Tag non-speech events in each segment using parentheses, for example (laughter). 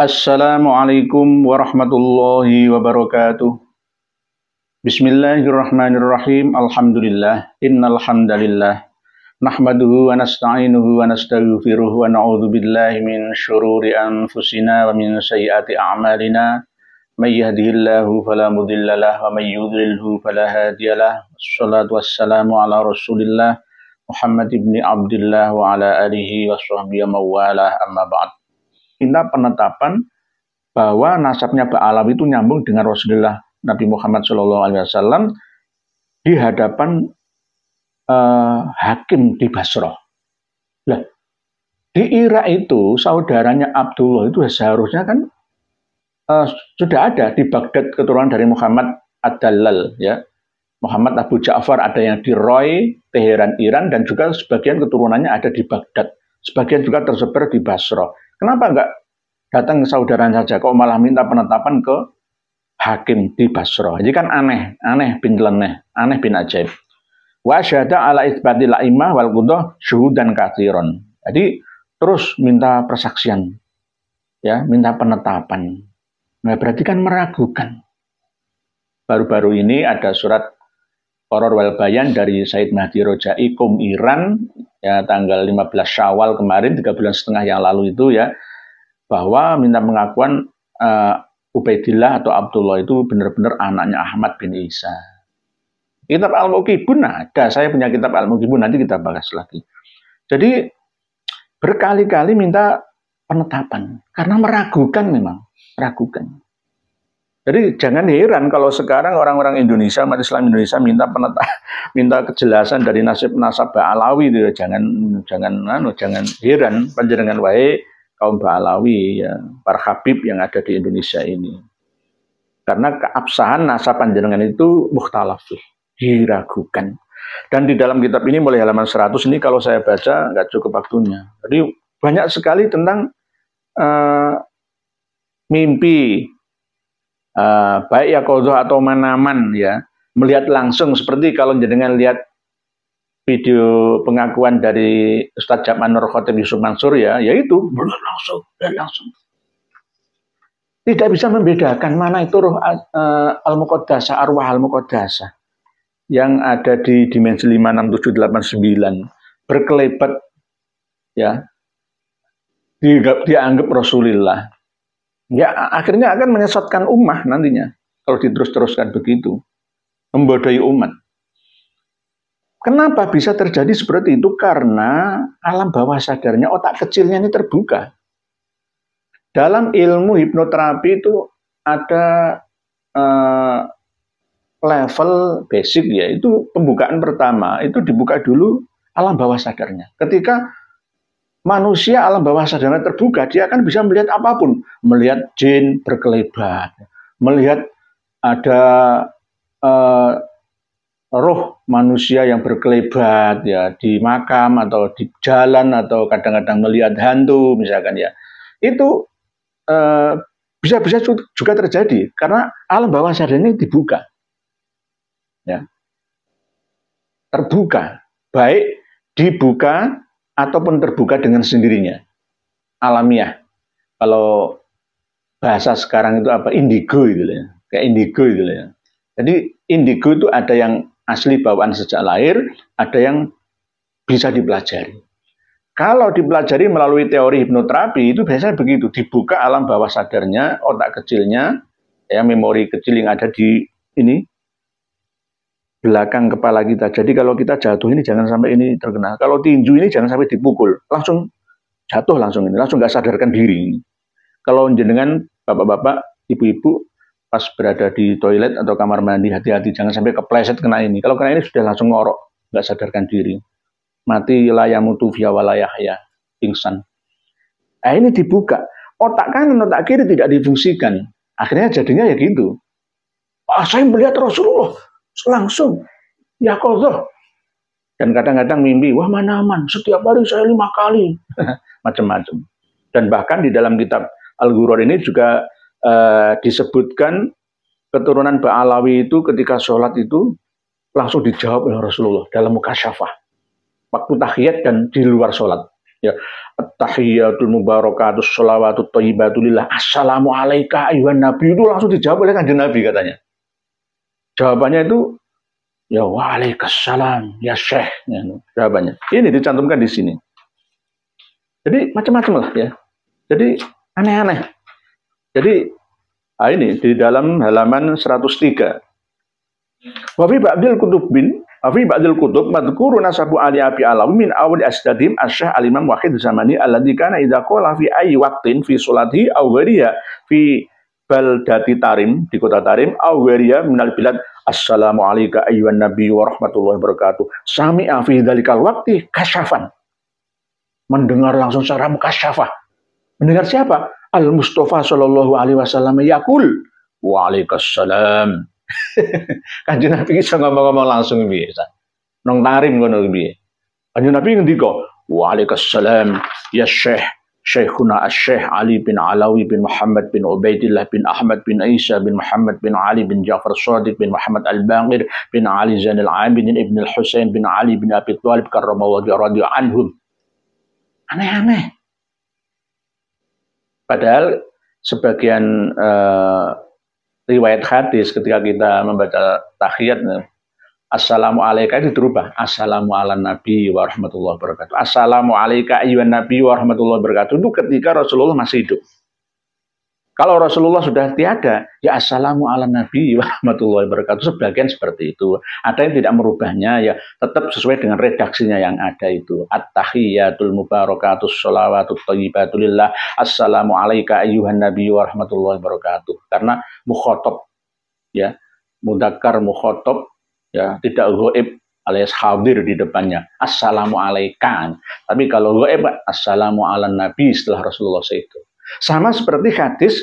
Assalamualaikum warahmatullahi wabarakatuh. Bismillahirrahmanirrahim. Alhamdulillah. Innal hamdalillah. Nahmaduhu wa nasta'inuhu wa nastaghfiruh wa na'udzu billahi min shururi anfusina wa min sayyiati a'malina. May yahdihillahu fala mudilla wa may yudlilhu fala hadiyalah. Wassalatu wassalamu ala Rasulillah Muhammad ibni Abdullah wa ala alihi wa sahbihi amma ba'd minta penetapan bahwa nasabnya Ba'alawi itu nyambung dengan Rasulullah Nabi Muhammad Shallallahu Alaihi Wasallam di hadapan uh, hakim di Basrah. Lah, di Irak itu saudaranya Abdullah itu seharusnya kan uh, sudah ada di Baghdad keturunan dari Muhammad Ad-Dallal ya. Muhammad Abu Ja'far ada yang di Roy, Teheran, Iran dan juga sebagian keturunannya ada di Baghdad. Sebagian juga tersebar di Basrah. Kenapa enggak datang ke saudara saja? Kok malah minta penetapan ke hakim di Basra? Jadi kan aneh, aneh bin leneh, aneh bin ajaib. Wa syahada ala isbati la'imah wal qudah syuhudan kathiron. Jadi terus minta persaksian. Ya, minta penetapan. Nah, berarti kan meragukan. Baru-baru ini ada surat Koror wal Bayan dari Said Mahdi Rojai Kum Iran ya tanggal 15 Syawal kemarin tiga bulan setengah yang lalu itu ya bahwa minta pengakuan uh, Ubaidillah atau Abdullah itu benar-benar anaknya Ahmad bin Isa. Kitab Al-Muqibun ada, saya punya kitab Al-Muqibun, nanti kita bahas lagi. Jadi berkali-kali minta penetapan, karena meragukan memang, ragukan. Jadi jangan heran kalau sekarang orang-orang Indonesia, umat Islam Indonesia minta peneta, (laughs) minta kejelasan dari nasib nasab Ba'alawi itu jangan jangan anu jangan heran panjenengan wae kaum Ba'alawi ya, para habib yang ada di Indonesia ini. Karena keabsahan nasab panjenengan itu mukhtalaf, diragukan. Dan di dalam kitab ini mulai halaman 100 ini kalau saya baca nggak cukup waktunya. Jadi banyak sekali tentang uh, mimpi Eh, baik ya kodoh atau manaman ya melihat langsung seperti kalau jenengan lihat video pengakuan dari Ustadz Jaman Nur Khotib Yusuf Mansur ya, yaitu belum langsung, melihat langsung. Tidak bisa membedakan mana itu roh uh, eh, al mukodasa arwah al mukodasa yang ada di dimensi 56789 berkelebat ya dianggap, dianggap Rasulullah Ya akhirnya akan menyesatkan umat nantinya kalau diterus-teruskan begitu. Membodohi umat. Kenapa bisa terjadi seperti itu? Karena alam bawah sadarnya otak kecilnya ini terbuka. Dalam ilmu hipnoterapi itu ada eh, level basic ya itu pembukaan pertama itu dibuka dulu alam bawah sadarnya. Ketika manusia alam bawah sadar terbuka, dia akan bisa melihat apapun, melihat jin berkelebat, melihat ada eh, roh manusia yang berkelebat ya di makam atau di jalan atau kadang-kadang melihat hantu misalkan ya. Itu bisa eh, bisa-bisa juga terjadi karena alam bawah sadar ini dibuka. Ya. Terbuka, baik dibuka ataupun terbuka dengan sendirinya. Alamiah. Kalau bahasa sekarang itu apa? Indigo itu ya. Kayak indigo itu ya. Jadi indigo itu ada yang asli bawaan sejak lahir, ada yang bisa dipelajari. Kalau dipelajari melalui teori hipnoterapi itu biasanya begitu, dibuka alam bawah sadarnya, otak kecilnya, ya memori kecil yang ada di ini belakang kepala kita. Jadi kalau kita jatuh ini jangan sampai ini terkena. Kalau tinju ini jangan sampai dipukul, langsung jatuh langsung ini, langsung nggak sadarkan diri. Kalau jenengan bapak-bapak, ibu-ibu pas berada di toilet atau kamar mandi hati-hati jangan sampai kepleset kena ini. Kalau kena ini sudah langsung ngorok, nggak sadarkan diri. Mati layamu walayah ya, pingsan. Nah ini dibuka, otak kanan, otak kiri tidak difungsikan. Akhirnya jadinya ya gitu. Ah, saya melihat Rasulullah, langsung ya kodoh. Dan kadang-kadang mimpi, wah mana aman, setiap hari saya lima kali, (laughs) macam-macam. Dan bahkan di dalam kitab Al-Ghurur ini juga eh, disebutkan keturunan Ba'alawi itu ketika sholat itu langsung dijawab oleh Rasulullah dalam muka syafah. Waktu tahiyat dan di luar sholat. Ya, tahiyatul mubarakatuh sholawatut thayyibatulillah. Assalamu ayuhan nabi itu langsung dijawab oleh kanjeng Nabi katanya. Jawabannya itu ya waalaikumsalam ya syekh gitu, jawabannya. Ini dicantumkan di sini. Jadi macam-macam lah ya. Jadi aneh-aneh. Jadi ah ini di dalam halaman 103. Wabi fi ba'dil kutub bin Afi ba'dil kutub madkuru nasabu Ali Abi Alawi min awal asdadim asyah alimam wahid zamani alladhi kana idha qala fi ayi waqtin fi sholatihi aw fi baldati Tarim di kota Tarim awwariya minal bilad assalamu alayka ayyuhan nabi wa rahmatullahi wabarakatuh sami'a fi dzalikal waqti kasyafan mendengar langsung secara mukasyafah mendengar siapa al mustafa sallallahu alaihi wasallam yaqul wa alaikassalam (laughs) kanjeng nabi iso ngomong-ngomong langsung biasa nang Tarim ngono piye kanjeng nabi ngendika wa alaikassalam ya syekh Syekhuna Syekh Ali bin Alawi bin Muhammad bin Ubaidillah bin Ahmad bin Isa bin Muhammad bin Ali bin Ja'far Sadiq bin Muhammad Al-Baqir bin Ali Zainal Abidin Ibn Al-Husain bin Ali bin Abi Thalib karramallahu radhiyallahu anhum. Aneh-aneh. Padahal sebagian uh, riwayat hadis ketika kita membaca tahiyat Assalamualaikum itu dirubah. Assalamu ala nabi wa wabarakatuh. Assalamu alaika ayyuhan nabi warahmatullahi wabarakatuh. Itu ketika Rasulullah masih hidup. Kalau Rasulullah sudah tiada, ya assalamu ala nabi wa wabarakatuh. Sebagian seperti itu. Ada yang tidak merubahnya, ya tetap sesuai dengan redaksinya yang ada itu. At-tahiyyatul mubarakatuh sholawatut tayyibatulillah Assalamu alaika ayyuhan nabi warahmatullahi wabarakatuh. Karena mukhotob. Ya, mudakar mukhotob ya tidak goib alias hadir di depannya assalamu alaikum tapi kalau goib assalamu ala nabi setelah Rasulullah itu sama seperti hadis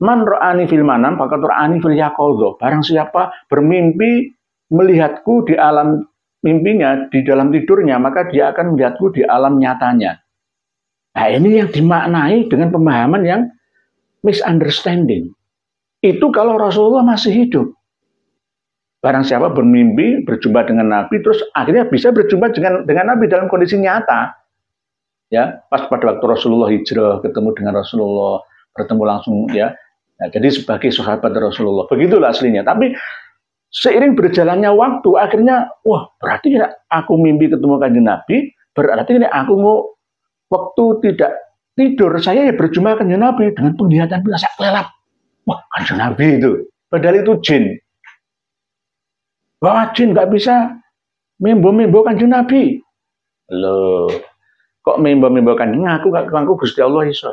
man ro'ani fil manam maka ro'ani fil yakoldo barang siapa bermimpi melihatku di alam mimpinya di dalam tidurnya maka dia akan melihatku di alam nyatanya nah ini yang dimaknai dengan pemahaman yang misunderstanding itu kalau Rasulullah masih hidup Barang siapa bermimpi berjumpa dengan Nabi, terus akhirnya bisa berjumpa dengan dengan Nabi dalam kondisi nyata. Ya, pas pada waktu Rasulullah hijrah, ketemu dengan Rasulullah, bertemu langsung ya. Nah, jadi sebagai sahabat Rasulullah, begitulah aslinya. Tapi seiring berjalannya waktu, akhirnya wah berarti aku mimpi ketemu kanjeng Nabi, berarti ini aku mau waktu tidak tidur, saya ya berjumpa kanjeng Nabi dengan penglihatan biasa kelelap. Wah, kanjeng Nabi itu. Padahal itu jin jin nggak bisa mimbo-mimbo kanjeng Nabi. Loh, kok mimbo-mimbo kanjeng ngaku gak ngaku Gusti Allah iso.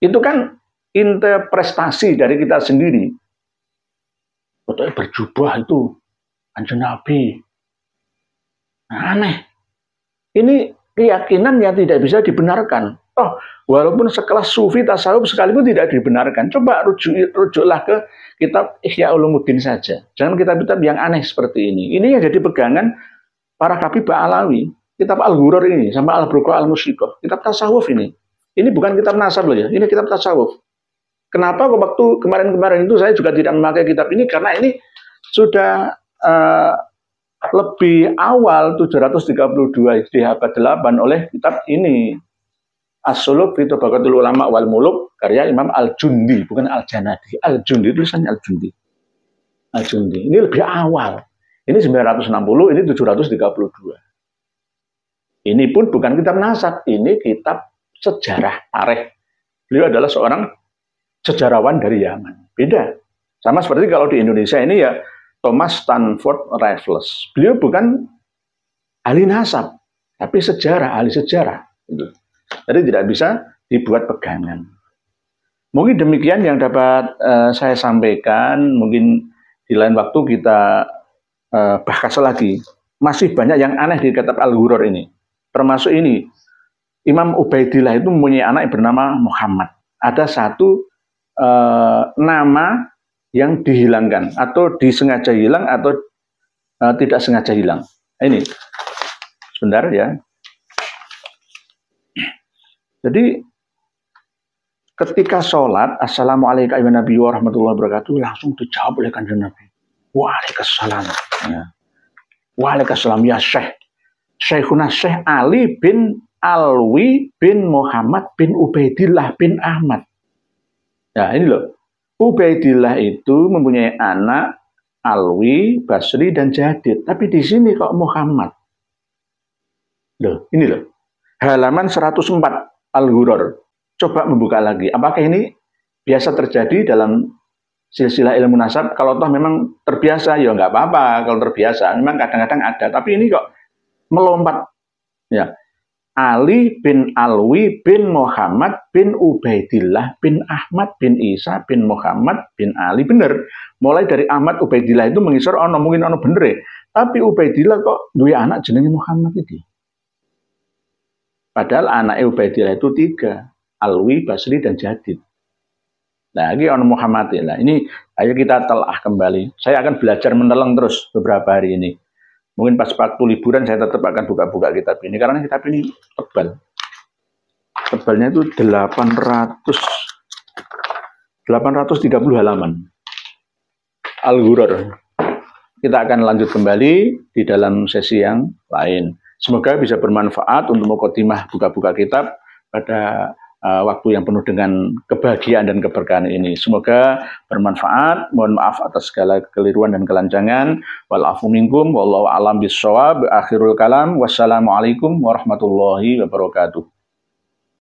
Itu kan interpretasi dari kita sendiri. betul berjubah itu kanjeng Nabi. aneh. Ini keyakinan yang tidak bisa dibenarkan. Oh, walaupun sekelas sufi tasawuf sekalipun tidak dibenarkan. Coba rujuk, rujuklah ke kitab Ihya Ulumuddin saja. Jangan kitab-kitab yang aneh seperti ini. Ini yang jadi pegangan para kabibah alawi. Kitab Al-Ghurur ini, sama Al-Bruqa Al-Musyikoh. Kitab tasawuf ini. Ini bukan kitab nasab loh ya, ini kitab tasawuf. Kenapa waktu kemarin-kemarin itu saya juga tidak memakai kitab ini? Karena ini sudah uh, lebih awal 732 di abad 8 oleh kitab ini. as suluk fi Tabaqatul Ulama wal Muluk karya Imam Al-Jundi, bukan Al-Janadi. Al-Jundi tulisannya Al-Jundi. Al-Jundi. Ini lebih awal. Ini 960, ini 732. Ini pun bukan kitab nasab, ini kitab sejarah tarikh. Beliau adalah seorang sejarawan dari Yaman. Beda. Sama seperti kalau di Indonesia ini ya Thomas Stanford Raffles. Beliau bukan ahli nasab, tapi sejarah, ahli sejarah. Gitu. Jadi tidak bisa dibuat pegangan. Mungkin demikian yang dapat uh, saya sampaikan. Mungkin di lain waktu kita uh, bahas lagi. Masih banyak yang aneh di kitab Al-Ghurur ini. Termasuk ini, Imam Ubaidillah itu mempunyai anak yang bernama Muhammad. Ada satu uh, nama yang dihilangkan atau disengaja hilang atau uh, tidak sengaja hilang. Ini. Sebentar ya. Jadi ketika sholat, Assalamualaikum warahmatullahi wabarakatuh, langsung dijawab oleh kanjeng Nabi. Waalaikumsalam. Ya. Waalaikumsalam ya Syekh. Syekhuna Syekh Ali bin Alwi bin Muhammad bin Ubaidillah bin Ahmad. Ya ini loh. Ubaidillah itu mempunyai anak Alwi, Basri, dan Jadid. Tapi di sini kok Muhammad. Loh, ini loh. Halaman 104 Al-Ghurur. Coba membuka lagi. Apakah ini biasa terjadi dalam silsilah ilmu nasab? Kalau toh memang terbiasa, ya nggak apa-apa kalau terbiasa. Memang kadang-kadang ada. Tapi ini kok melompat. Ya, Ali bin Alwi bin Muhammad bin Ubaidillah bin Ahmad bin Isa bin Muhammad bin Ali bener. Mulai dari Ahmad Ubaidillah itu mengisor ono mungkin ono bener ya. Tapi Ubaidillah kok dua anak jenenge Muhammad itu. Padahal anak Ubaidillah itu tiga. Alwi, Basri, dan Jadid. Nah, ini ono Muhammad. Ya. Nah, ini ayo kita telah kembali. Saya akan belajar meneleng terus beberapa hari ini. Mungkin pas waktu liburan saya tetap akan buka-buka kitab ini karena kitab ini tebal. Tebalnya itu 800 830 halaman. Al-Ghurar. Kita akan lanjut kembali di dalam sesi yang lain. Semoga bisa bermanfaat untuk mukadimah buka-buka kitab pada uh, waktu yang penuh dengan kebahagiaan dan keberkahan ini. Semoga bermanfaat. Mohon maaf atas segala keliruan dan kelancangan. Walafu minkum wallahu alam bisawab. Akhirul kalam. Wassalamualaikum warahmatullahi wabarakatuh.